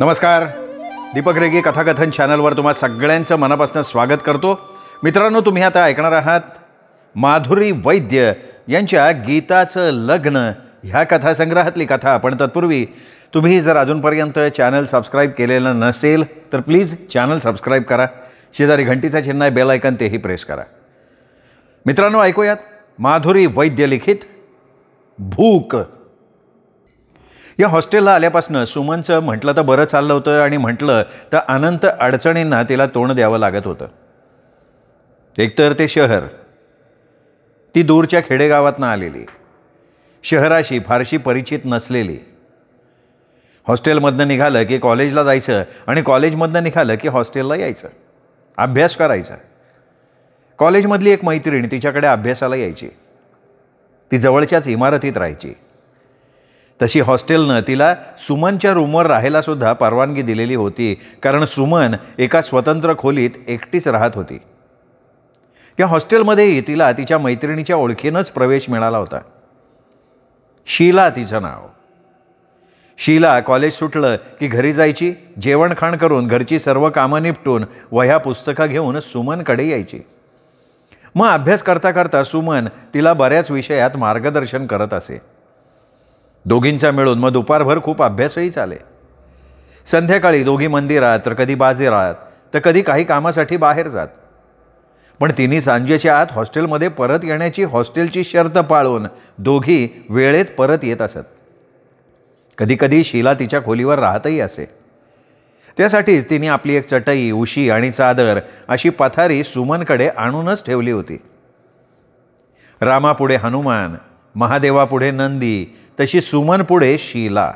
नमस्कार दीपक रेगी कथाकथन चॅनलवर तुम्हा सगळ्यांचं मनापासून स्वागत करतो मित्रांनो तुम्ही आता ऐकणार आहात माधुरी वैद्य यांच्या गीताचं लग्न ह्या कथासंग्रहातली कथा पण तत्पूर्वी तुम्ही जर अजूनपर्यंत चॅनल सबस्क्राईब केलेलं नसेल तर प्लीज चॅनल सबस्क्राईब करा शेजारी घंटीचा चिन्ह आहे बेलायकन तेही प्रेस करा मित्रांनो ऐकूयात माधुरी वैद्य लिखित भूक या हॉस्टेलला आल्यापासून सुमनचं म्हटलं तर बरं चाललं होतं आणि म्हटलं तर अनंत अडचणींना तिला तोंड द्यावं लागत होतं एकतर ते शहर ती दूरच्या खेडेगावातनं आलेली शहराशी फारशी परिचित नसलेली हॉस्टेलमधनं निघालं की कॉलेजला जायचं आणि कॉलेजमधनं निघालं की हॉस्टेलला यायचं अभ्यास करायचा कॉलेजमधली एक मैत्रीण तिच्याकडे अभ्यासाला यायची ती जवळच्याच इमारतीत राहायची तशी हॉस्टेलनं तिला सुमनच्या रूमवर राहायला सुद्धा परवानगी दिलेली होती कारण सुमन एका स्वतंत्र खोलीत एकटीच राहत होती या हॉस्टेलमध्येही तिला तिच्या मैत्रिणीच्या ओळखीनंच प्रवेश मिळाला होता शीला तिचं नाव शीला कॉलेज सुटलं की घरी जायची जेवणखाण करून घरची सर्व कामं निपटून वह्या पुस्तकं घेऊन सुमनकडे यायची मग अभ्यास करता करता सुमन तिला बऱ्याच विषयात मार्गदर्शन करत असे दोघींचा मिळून मग दुपारभर खूप अभ्यासही चाले संध्याकाळी दोघी मंदिरात तर कधी राहत तर कधी काही कामासाठी बाहेर जात पण तिने सांजेच्या आत हॉस्टेलमध्ये परत येण्याची हॉस्टेलची शर्त पाळून दोघी वेळेत परत येत असत कधीकधी शिला तिच्या खोलीवर राहतही असे त्यासाठीच तिने आपली एक चटई उशी आणि चादर अशी पथारी सुमनकडे आणूनच ठेवली होती रामापुढे हनुमान महादेवापुढे नंदी तशी सुमन पुढे शीला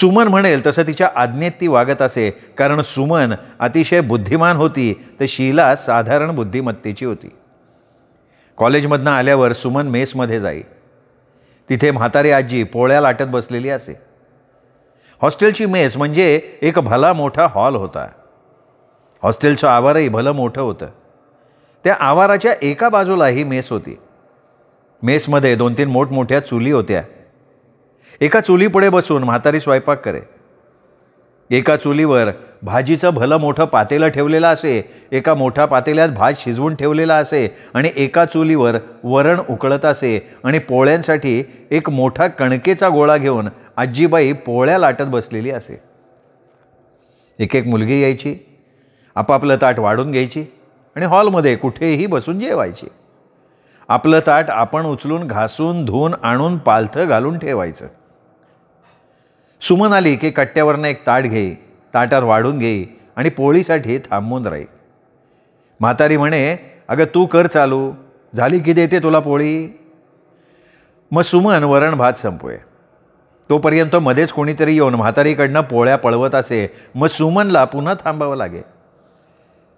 सुमन म्हणेल तसं तिच्या आज्ञेत ती वागत असे कारण सुमन अतिशय बुद्धिमान होती तर शीला साधारण बुद्धिमत्तेची होती कॉलेजमधनं आल्यावर सुमन मेसमध्ये जाई तिथे म्हातारी आजी पोळ्या लाटत बसलेली असे हॉस्टेलची मेस म्हणजे एक भला मोठा हॉल होता हॉस्टेलचं आवारही भलं मोठं होतं त्या आवाराच्या एका बाजूलाही मेस होती मेसमध्ये दोन तीन मोठमोठ्या चुली होत्या एका चुलीपुढे बसून म्हातारी स्वयंपाक करे एका चुलीवर भाजीचं भलं मोठं पातेलं ठेवलेलं असे एका मोठ्या पातेल्यात भात शिजवून ठेवलेला असे आणि एका चुलीवर वरण उकळत असे आणि पोळ्यांसाठी एक मोठा कणकेचा गोळा घेऊन आजीबाई पोळ्या लाटत बसलेली असे एक एक मुलगी यायची आपापलं ताट वाढून घ्यायची आणि हॉलमध्ये कुठेही बसून जेवायची आपलं ताट आपण उचलून घासून धुवून आणून पालथं घालून ठेवायचं सुमन आली की कट्ट्यावरनं एक ताट घे ताटात वाढून घे आणि पोळीसाठी थांबून राही म्हातारी म्हणे अगं तू कर चालू झाली की देते तुला पोळी मग सुमन वरण भात संपूय तोपर्यंत मध्येच कोणीतरी येऊन म्हातारीकडनं पोळ्या पळवत असे मग सुमनला पुन्हा थांबावं लागेल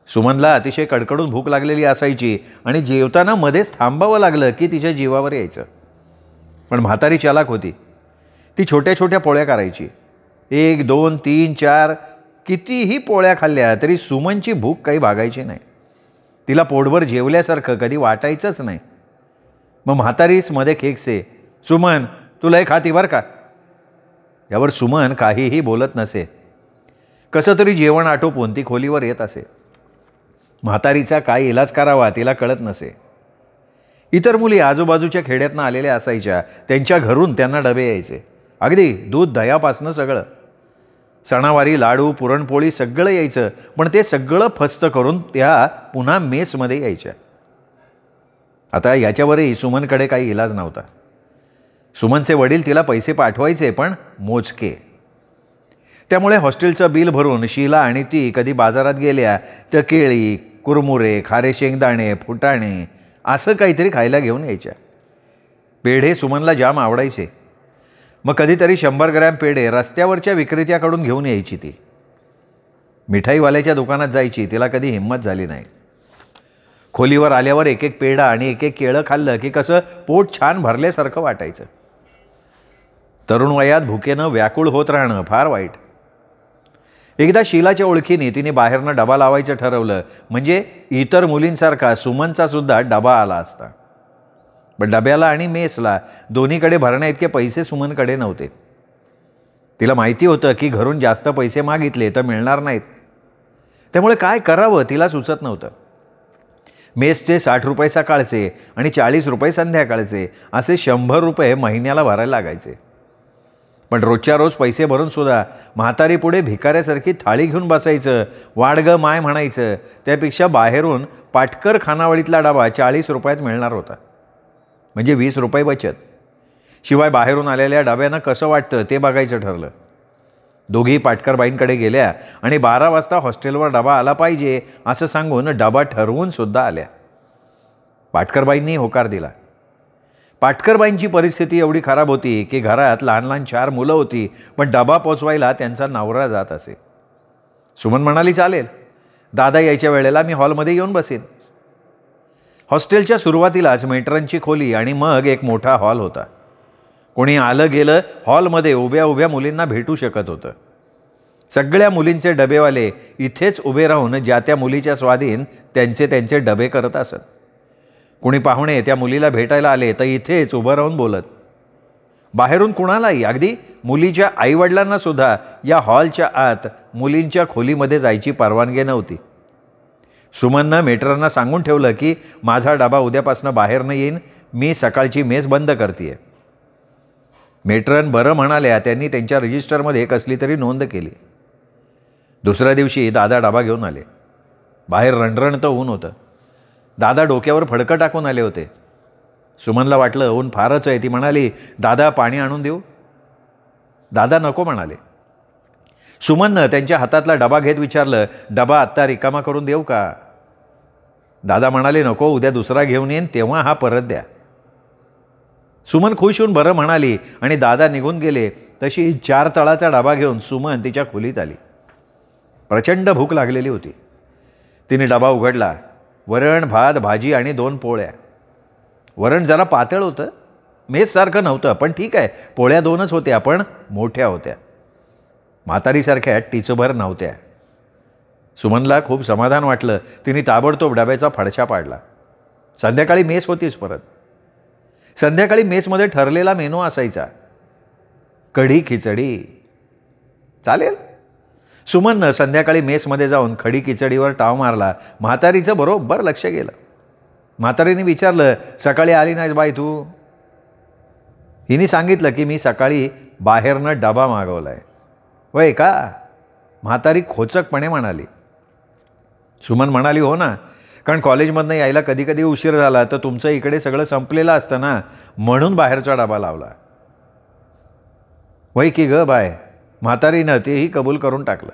सुमनला अतिशय कडकडून भूक लागलेली असायची आणि जेवताना मध्येच थांबावं लागलं की तिच्या जीवावर यायचं पण म्हातारी चालाक होती ती छोट्या छोट्या पोळ्या करायची एक दोन तीन चार कितीही पोळ्या खाल्ल्या तरी सुमनची भूक काही भागायची नाही तिला पोटभर जेवल्यासारखं कधी वाटायचंच नाही मग म्हातारीच मध्ये खेकसे सुमन तुला एक खाती बरं का यावर सुमन काहीही बोलत नसे कसं तरी जेवण आटोपून ती खोलीवर येत असे म्हातारीचा काय इलाज करावा तिला कळत नसे इतर मुली आजूबाजूच्या खेड्यातनं आलेल्या असायच्या त्यांच्या घरून त्यांना डबे यायचे अगदी दूध दह्यापासनं सगळं सणावारी लाडू पुरणपोळी सगळं यायचं पण ते सगळं फस्त करून त्या पुन्हा मेसमध्ये यायच्या आता याच्यावरही सुमनकडे काही इलाज नव्हता सुमनचे वडील तिला पैसे पाठवायचे पण मोजके त्यामुळे हॉस्टेलचं बिल भरून शीला आणि ती कधी बाजारात गेल्या तर केळी कुरमुरे खारे शेंगदाणे फुटाणे असं काहीतरी खायला घेऊन यायच्या पेढे सुमनला जाम आवडायचे मग कधीतरी शंभर ग्रॅम पेढे रस्त्यावरच्या विक्रेत्याकडून घेऊन यायची ती मिठाईवाल्याच्या दुकानात जायची तिला कधी हिंमत झाली नाही खोलीवर आल्यावर एक एक पेढा आणि एक एक केळं खाल्लं की कसं पोट छान भरल्यासारखं वाटायचं तरुण वयात भुकेनं व्याकुळ होत राहणं फार वाईट एकदा शीलाच्या ओळखीने तिने बाहेरनं डबा लावायचं ठरवलं म्हणजे इतर मुलींसारखा सुमनचा सुद्धा डबा आला असता पण डब्याला आणि मेसला दोन्हीकडे भरण्याइतके इतके पैसे सुमनकडे नव्हते तिला माहिती होतं की घरून जास्त पैसे मागितले तर मिळणार नाहीत त्यामुळे काय करावं तिला सुचत नव्हतं मेसचे साठ रुपये सकाळचे आणि चाळीस रुपये संध्याकाळचे असे शंभर रुपये महिन्याला भरायला लागायचे पण रोजच्या रोज पैसे भरून सुद्धा म्हातारी पुढे भिकाऱ्यासारखी थाळी घेऊन बसायचं वाडग माय म्हणायचं त्यापेक्षा बाहेरून पाटकर खानावळीतला डबा चाळीस रुपयात मिळणार होता म्हणजे वीस रुपये बचत शिवाय बाहेरून आलेल्या डब्यांना कसं वाटतं ते बघायचं ठरलं दोघी पाटकरबाईंकडे गेल्या आणि बारा वाजता हॉस्टेलवर डबा आला पाहिजे असं सांगून डबा ठरवून सुद्धा आल्या पाटकरबाईंनी होकार दिला पाटकरबाईंची परिस्थिती एवढी खराब होती की घरात लहान लहान चार मुलं होती पण डबा पोचवायला त्यांचा नवरा जात असे सुमन म्हणाली चालेल दादा यायच्या वेळेला मी हॉलमध्ये येऊन बसेन हॉस्टेलच्या सुरुवातीलाच मेटरांची खोली आणि मग एक मोठा हॉल होता कोणी आलं गेलं हॉलमध्ये उभ्या उभ्या मुलींना भेटू शकत होतं सगळ्या मुलींचे डबेवाले इथेच उभे राहून ज्या त्या मुलीच्या स्वाधीन त्यांचे त्यांचे डबे करत असत कोणी पाहुणे त्या मुलीला भेटायला आले तर इथेच उभं राहून बोलत बाहेरून कुणालाही अगदी मुलीच्या आईवडिलांनासुद्धा या हॉलच्या आत मुलींच्या खोलीमध्ये जायची परवानगी नव्हती सुमननं मेटरांना सांगून ठेवलं की माझा डबा उद्यापासून बाहेर न येईन मी सकाळची मेस बंद करते मेटरन बरं म्हणाल्या त्यांनी त्यांच्या रजिस्टरमध्ये कसली तरी नोंद केली दुसऱ्या दिवशी दादा डबा घेऊन आले बाहेर तर ऊन होतं दादा डोक्यावर फडकं टाकून आले होते सुमनला वाटलं ऊन फारच आहे ती म्हणाली दादा पाणी आणून देऊ दादा नको म्हणाले सुमननं त्यांच्या हातातला डबा घेत विचारलं डबा आत्ता रिकामा करून देऊ का दादा म्हणाले नको उद्या दुसरा घेऊन येईन तेव्हा हा परत द्या सुमन खुश होऊन बरं म्हणाली आणि दादा निघून गेले तशी चार तळाचा डबा घेऊन सुमन तिच्या खोलीत आली प्रचंड भूक लागलेली होती तिने डबा उघडला वरण भात भाजी आणि दोन पोळ्या वरण जरा पातळ होतं मेससारखं नव्हतं पण ठीक आहे पोळ्या दोनच होत्या पण मोठ्या होत्या म्हातारीसारख्या टिचभर नव्हत्या सुमनला खूप समाधान वाटलं तिने ताबडतोब डब्याचा फडशा पाडला संध्याकाळी मेस होतीच परत संध्याकाळी मेसमध्ये ठरलेला मेनू असायचा कढी खिचडी चालेल सुमननं संध्याकाळी मेसमध्ये जाऊन खडी किचडीवर टाव मारला म्हातारीचं बरोबर लक्ष गेलं म्हातारीने विचारलं सकाळी आली नाहीस बाई तू हिने सांगितलं की मी सकाळी बाहेरनं डबा मागवलाय आहे वय का म्हातारी खोचकपणे म्हणाली सुमन म्हणाली हो ना कारण कॉलेजमधनं यायला कधी कधी उशीर झाला तर तुमचं इकडे सगळं संपलेलं असतं ना म्हणून बाहेरचा डबा लावला वय की ग बाय म्हातारीनं तेही कबूल करून टाकलं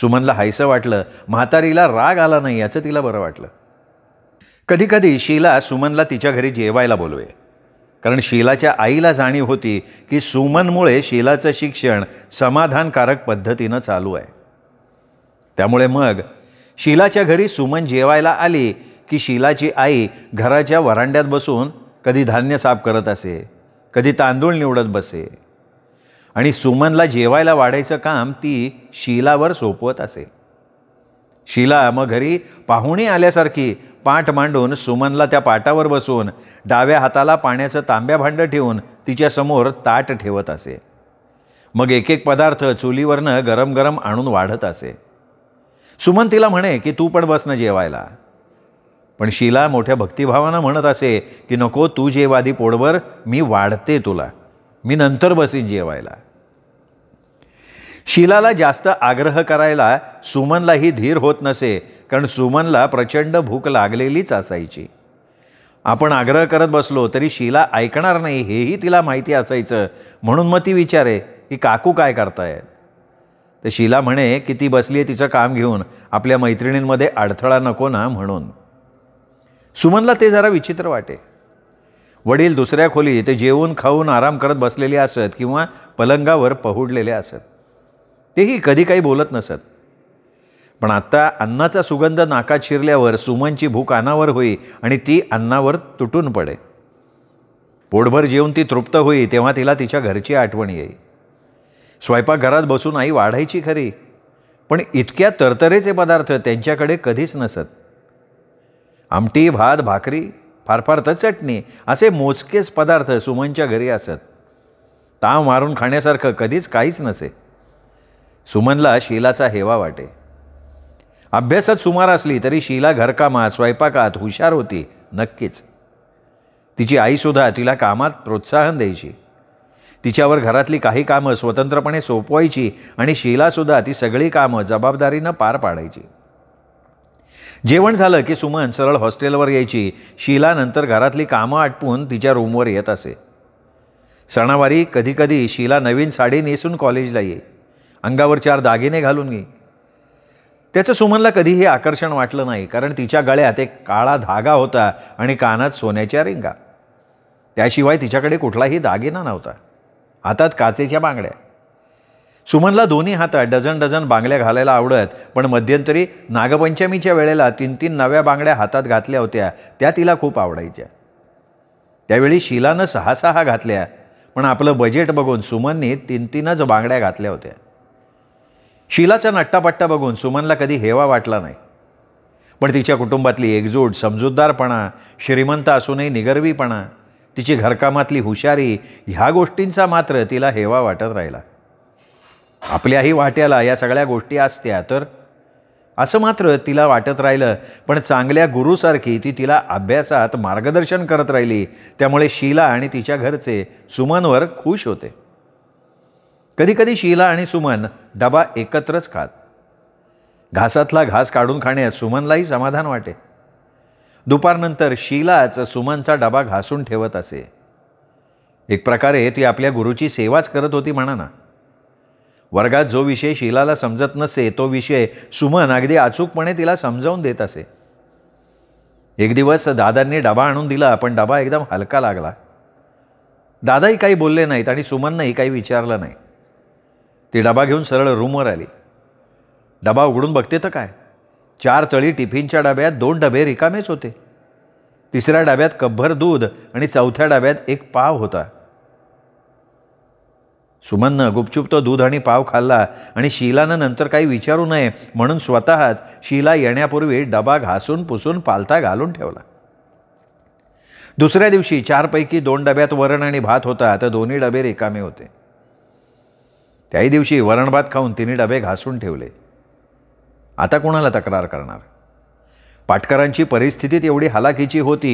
सुमनला हायसं वाटलं म्हातारीला राग आला नाही याचं तिला बरं वाटलं कधीकधी शीला सुमनला तिच्या घरी जेवायला बोलवे कारण शीलाच्या आईला जाणीव होती की सुमनमुळे शीलाचं शिक्षण समाधानकारक पद्धतीनं चालू आहे त्यामुळे मग शीलाच्या घरी सुमन जेवायला आली की शीलाची आई घराच्या वरांड्यात बसून कधी धान्य साफ करत असे कधी तांदूळ निवडत बसे आणि सुमनला जेवायला वाढायचं काम ती शिलावर सोपवत असे शिला मग घरी पाहुणी आल्यासारखी पाठ मांडून सुमनला त्या पाटावर बसून डाव्या हाताला पाण्याचं तांब्या भांडं ठेवून तिच्यासमोर ताट ठेवत असे मग एक एक पदार्थ चुलीवरनं गरम गरम आणून वाढत असे सुमन तिला म्हणे की तू पण बसनं जेवायला पण शिला मोठ्या भक्तिभावानं म्हणत असे की नको तू जेवादी पोडवर मी वाढते तुला मी नंतर बसीन जेवायला शिलाला जास्त आग्रह करायला सुमनलाही धीर होत नसे कारण सुमनला प्रचंड भूक लागलेलीच असायची आपण आग्रह करत बसलो तरी शिला ऐकणार नाही हेही तिला माहिती असायचं म्हणून मग ती विचारे की काकू काय करतायत तर शिला म्हणे की ती बसली आहे तिचं काम घेऊन आपल्या मैत्रिणींमध्ये अडथळा नको ना म्हणून सुमनला ते जरा विचित्र वाटे वडील दुसऱ्या खोली ते जेवून खाऊन आराम करत बसलेले असत किंवा पलंगावर पहुडलेले असत तेही कधी काही बोलत नसत पण आता अन्नाचा सुगंध नाकात शिरल्यावर सुमनची भूक अनावर होई आणि ती अन्नावर तुटून पडे पोटभर जेवून ती तृप्त होई तेव्हा तिला तिच्या घरची आठवण येई स्वयंपाकघरात बसून आई वाढायची खरी पण इतक्या तरतरेचे पदार्थ त्यांच्याकडे कधीच नसत आमटी भात भाकरी फार फार तर चटणी असे मोजकेच पदार्थ सुमनच्या घरी असत ताव मारून खाण्यासारखं कधीच काहीच नसे सुमनला शीलाचा हेवा वाटे अभ्यासात सुमार असली तरी शीला घरकामात स्वयंपाकात हुशार होती नक्कीच तिची आईसुद्धा तिला कामात प्रोत्साहन द्यायची तिच्यावर घरातली काही कामं स्वतंत्रपणे सोपवायची आणि शीलासुद्धा ती सगळी कामं जबाबदारीनं पार पाडायची जेवण झालं की सुमन सरळ हॉस्टेलवर यायची शीला नंतर घरातली कामं आटपून तिच्या रूमवर येत असे सणावारी कधीकधी शीला नवीन साडी नेसून कॉलेजला येई अंगावर चार दागिने घालून घे त्याचं सुमनला कधीही आकर्षण वाटलं नाही कारण तिच्या गळ्यात एक काळा धागा होता आणि कानात सोन्याच्या रिंगा त्याशिवाय तिच्याकडे कुठलाही दागिना नव्हता हातात काचेच्या बांगड्या सुमनला दोन्ही हातात डझन डझन बांगड्या घालायला आवडत पण मध्यंतरी नागपंचमीच्या वेळेला तीन तीन नव्या बांगड्या हातात घातल्या होत्या त्या तिला खूप आवडायच्या त्यावेळी शिलानं सहा सहा घातल्या पण आपलं बजेट बघून सुमननी तीन तीनच बांगड्या घातल्या होत्या शिलाचा नट्टापट्टा बघून सुमनला कधी हेवा वाटला नाही पण तिच्या कुटुंबातली एकजूट समजूतदारपणा श्रीमंत असूनही निगर्वीपणा तिची घरकामातली हुशारी ह्या गोष्टींचा मात्र तिला हेवा वाटत राहिला आपल्याही वाट्याला या सगळ्या गोष्टी असत्या तर असं मात्र तिला वाटत राहिलं पण चांगल्या गुरुसारखी ती तिला अभ्यासात मार्गदर्शन करत राहिली त्यामुळे शीला आणि तिच्या घरचे सुमनवर खुश होते कधीकधी शीला आणि सुमन डबा एकत्रच खात घासातला घास काढून खाण्यात सुमनलाही समाधान वाटे दुपारनंतर शीलाच सुमनचा डबा घासून ठेवत असे एक प्रकारे ती आपल्या गुरुची सेवाच करत होती म्हणा ना वर्गात जो विषय शीलाला समजत नसे तो विषय सुमन अगदी अचूकपणे तिला समजावून देत असे एक दिवस दादांनी डबा आणून दिला पण डबा एकदम हलका लागला दादाही काही बोलले नाहीत आणि सुमननंही काही विचारलं नाही ती डबा घेऊन सरळ रूमवर आली डबा उघडून बघते तर काय चार तळी टिफिनच्या डब्यात दोन डबे रिकामेच होते तिसऱ्या डब्यात कब्भर दूध आणि चौथ्या डब्यात एक पाव होता सुमननं गुपचूप तो दूध आणि पाव खाल्ला आणि शीलानं नंतर काही विचारू नये म्हणून स्वतःच शीला येण्यापूर्वी डबा घासून पुसून पालता घालून ठेवला दुसऱ्या दिवशी चारपैकी दोन डब्यात वरण आणि भात होता तर दोन्ही डबे रिकामे होते त्याही दिवशी वरणभात खाऊन तिने डबे घासून ठेवले आता कोणाला तक्रार करणार पाटकरांची परिस्थितीत एवढी हलाखीची होती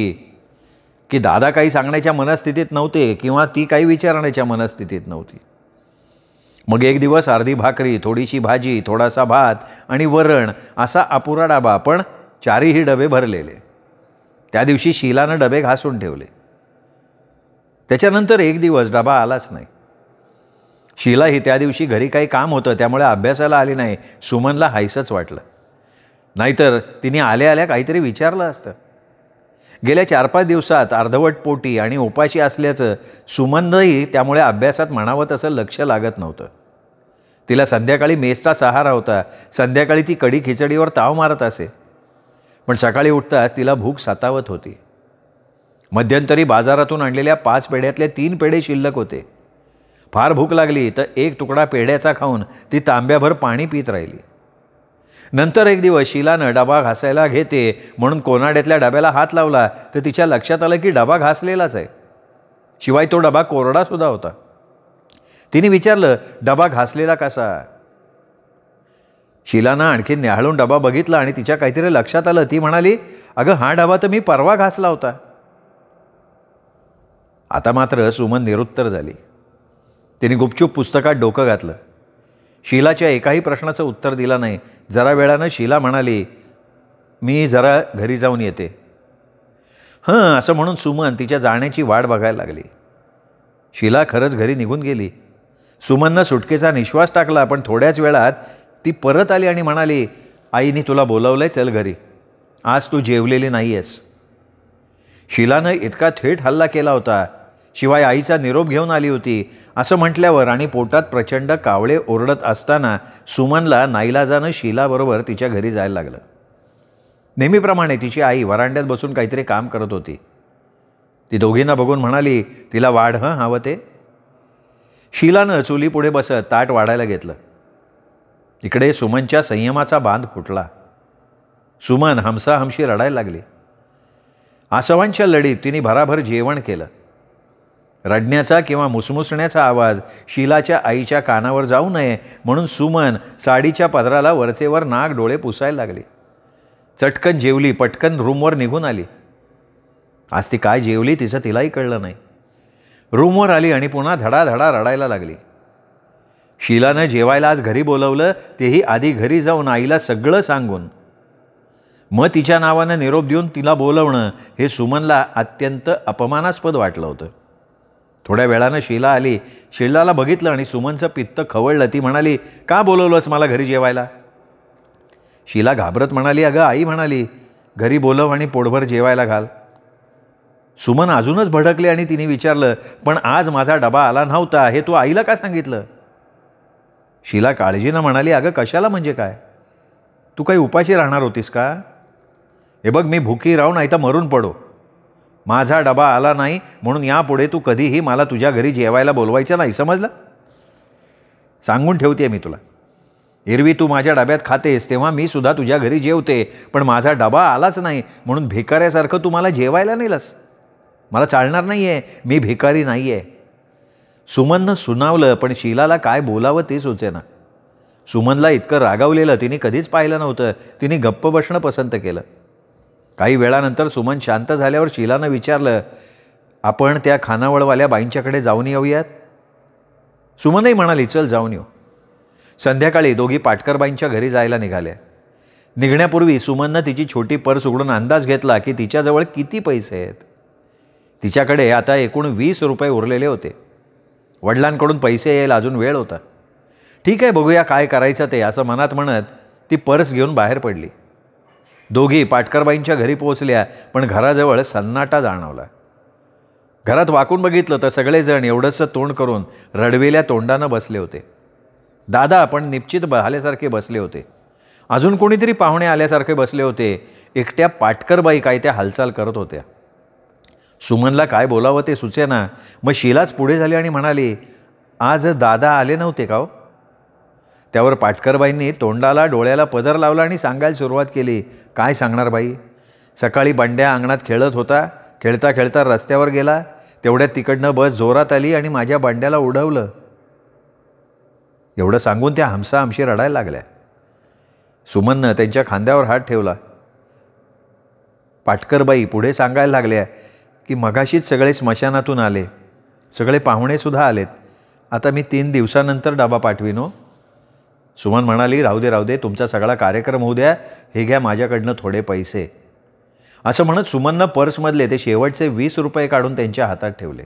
की दादा काही सांगण्याच्या मनस्थितीत नव्हते किंवा ती काही विचारण्याच्या मनस्थितीत नव्हती मग एक दिवस अर्धी भाकरी थोडीशी भाजी थोडासा भात आणि वरण असा अपुरा डबा पण चारीही डबे भरलेले त्या दिवशी शिलानं डबे घासून ठेवले त्याच्यानंतर एक दिवस डबा आलाच नाही ही त्या दिवशी घरी काही काम होतं त्यामुळे अभ्यासाला आली नाही सुमनला हायसंच वाटलं नाहीतर तिने आल्या आल्या काहीतरी विचारलं असतं गेल्या चार पाच दिवसात अर्धवट पोटी आणि उपाशी असल्याचं सुमनही त्यामुळे अभ्यासात म्हणावं तसं लक्ष लागत नव्हतं तिला संध्याकाळी मेसचा सहारा होता संध्याकाळी ती कडी खिचडीवर ताव मारत असे पण सकाळी उठता तिला भूक सातावत होती मध्यंतरी बाजारातून आणलेल्या पाच पेढ्यातले तीन पेढे शिल्लक होते फार भूक लागली तर एक तुकडा पेढ्याचा खाऊन ती तांब्याभर पाणी पित राहिली नंतर एक दिवस शिलानं डबा घासायला घेते म्हणून कोनाड्यातल्या डब्याला हात लावला तर तिच्या लक्षात आलं की डबा घासलेलाच आहे शिवाय तो डबा कोरडासुद्धा होता तिने विचारलं डबा घासलेला कसा शिलानं आणखी न्याहाळून डबा बघितला आणि तिच्या काहीतरी लक्षात आलं ती म्हणाली अगं हा डबा तर मी परवा घासला होता आता मात्र सुमन निरुत्तर झाली तिने गुपचूप पुस्तकात डोकं घातलं शीलाच्या एकाही प्रश्नाचं उत्तर दिलं नाही जरा वेळानं शीला म्हणाली मी जरा घरी जाऊन येते हं असं म्हणून सुमन तिच्या जाण्याची वाट बघायला लागली शीला खरंच घरी निघून गेली सुमननं सुटकेचा निश्वास टाकला पण थोड्याच वेळात ती परत आली आणि म्हणाली आईने तुला बोलावलंय चल घरी आज तू जेवलेली नाही आहेस शिलानं इतका थेट हल्ला केला होता शिवाय आईचा निरोप घेऊन आली होती असं म्हटल्यावर आणि पोटात प्रचंड कावळे ओरडत असताना सुमनला नाईलाजानं शिलाबरोबर तिच्या घरी जायला लागलं नेहमीप्रमाणे तिची आई वरांड्यात बसून काहीतरी काम करत होती ती दोघींना बघून म्हणाली तिला वाढ हं हवं ते शिलानं चुलीपुढे बसत ताट वाढायला घेतलं इकडे सुमनच्या संयमाचा बांध फुटला सुमन हमसाहमशी रडायला लागली आसवांच्या लढीत तिने भराभर जेवण केलं रडण्याचा किंवा मुसमुसण्याचा आवाज शिलाच्या आईच्या कानावर जाऊ नये म्हणून सुमन साडीच्या पदराला वरचेवर नाक डोळे पुसायला लागले चटकन जेवली पटकन रूमवर निघून आली आज ती काय जेवली तिचं तिलाही कळलं नाही रूमवर आली आणि पुन्हा धडाधडा रडायला लागली शिलानं जेवायला आज घरी बोलवलं तेही आधी घरी जाऊन आईला सगळं सांगून मग तिच्या नावानं निरोप देऊन तिला बोलवणं हे सुमनला अत्यंत अपमानास्पद वाटलं होतं थोड्या वेळानं शीला आली शीलाला बघितलं आणि सुमनचं पित्त खवळलं ती म्हणाली का बोलवलंस मला घरी जेवायला शीला घाबरत म्हणाली अगं आई म्हणाली घरी बोलव आणि पोटभर जेवायला घाल सुमन अजूनच भडकले आणि तिने विचारलं पण आज माझा डबा आला नव्हता हे तू आईला का सांगितलं शिला काळजीनं म्हणाली अगं कशाला म्हणजे काय तू काही उपाशी राहणार होतीस का हे बघ मी भुकी राहून आयता मरून पडो माझा डबा आला नाही म्हणून यापुढे तू कधीही मला तुझ्या घरी जेवायला बोलवायचं नाही समजलं सांगून ठेवते मी तुला एरवी तू माझ्या डब्यात खातेस तेव्हा मी सुद्धा तुझ्या घरी जेवते पण माझा डबा आलाच नाही म्हणून भिकाऱ्यासारखं तू मला जेवायला नेलंस मला चालणार नाही आहे मी भिकारी नाही आहे सुमननं सुनावलं पण शीलाला काय बोलावं ते सुचेना सुमनला इतकं रागावलेलं तिने कधीच पाहिलं नव्हतं तिने गप्प बसणं पसंत केलं काही वेळानंतर सुमन शांत झाल्यावर शिलानं विचारलं आपण त्या खानावळवाल्या बाईंच्याकडे जाऊन येऊयात सुमनही म्हणाली चल जाऊन येऊ संध्याकाळी दोघी पाटकरबाईंच्या घरी जायला निघाल्या निघण्यापूर्वी सुमननं तिची छोटी पर्स उघडून अंदाज घेतला की तिच्याजवळ किती पैसे आहेत तिच्याकडे आता एकूण वीस रुपये उरलेले होते वडिलांकडून पैसे यायला अजून वेळ होता ठीक आहे बघूया काय करायचं ते असं मनात म्हणत ती पर्स घेऊन बाहेर पडली दोघी पाटकरबाईंच्या घरी पोहोचल्या पण घराजवळ सन्नाटा जाणवला घरात वाकून बघितलं तर सगळेजण एवढंसं तोंड करून रडवेल्या तोंडानं बसले होते दादा आपण निश्चित बहाल्यासारखे बसले होते अजून कोणीतरी पाहुणे आल्यासारखे बसले होते एकट्या पाटकरबाई काय त्या हालचाल करत होत्या सुमनला काय बोलावं ते सुचेना मग शिलाच पुढे झाली आणि म्हणाली आज दादा आले नव्हते का हो त्यावर पाटकरबाईंनी तोंडाला डोळ्याला पदर लावला आणि सांगायला सुरुवात केली काय सांगणार बाई सकाळी बंड्या अंगणात खेळत होता खेळता खेळता रस्त्यावर गेला तेवढ्यात तिकडनं बस जोरात आली आणि माझ्या बंड्याला उडवलं एवढं सांगून त्या हमसा हमशी रडायला लागल्या सुमननं त्यांच्या खांद्यावर हात ठेवला पाटकरबाई पुढे सांगायला लागल्या की मगाशीच सगळे स्मशानातून आले सगळे पाहुणेसुद्धा आलेत आता मी तीन दिवसानंतर डबा पाठविनो हो. सुमन म्हणाली राहू दे राहू दे तुमचा सगळा कार्यक्रम होऊ द्या हे घ्या माझ्याकडनं थोडे पैसे असं म्हणत सुमननं पर्समधले ते शेवटचे वीस रुपये काढून त्यांच्या हातात ठेवले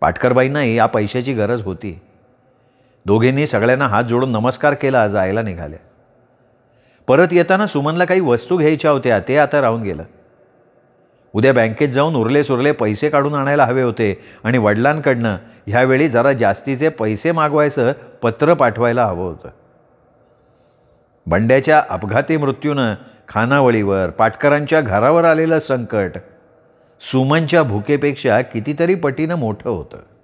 पाटकरबाईंनाही या पैशाची गरज होती दोघींनी सगळ्यांना हात जोडून नमस्कार केला जायला निघाले परत येताना सुमनला काही वस्तू घ्यायच्या होत्या ते आता राहून गेलं उद्या बँकेत जाऊन उरले सुरले पैसे काढून आणायला हवे होते आणि वडिलांकडनं ह्यावेळी जरा जास्तीचे पैसे मागवायचं पत्र पाठवायला हवं होतं बंड्याच्या अपघाती मृत्यूनं खानावळीवर पाटकरांच्या घरावर आलेलं संकट सुमनच्या भुकेपेक्षा कितीतरी पटीनं मोठं होतं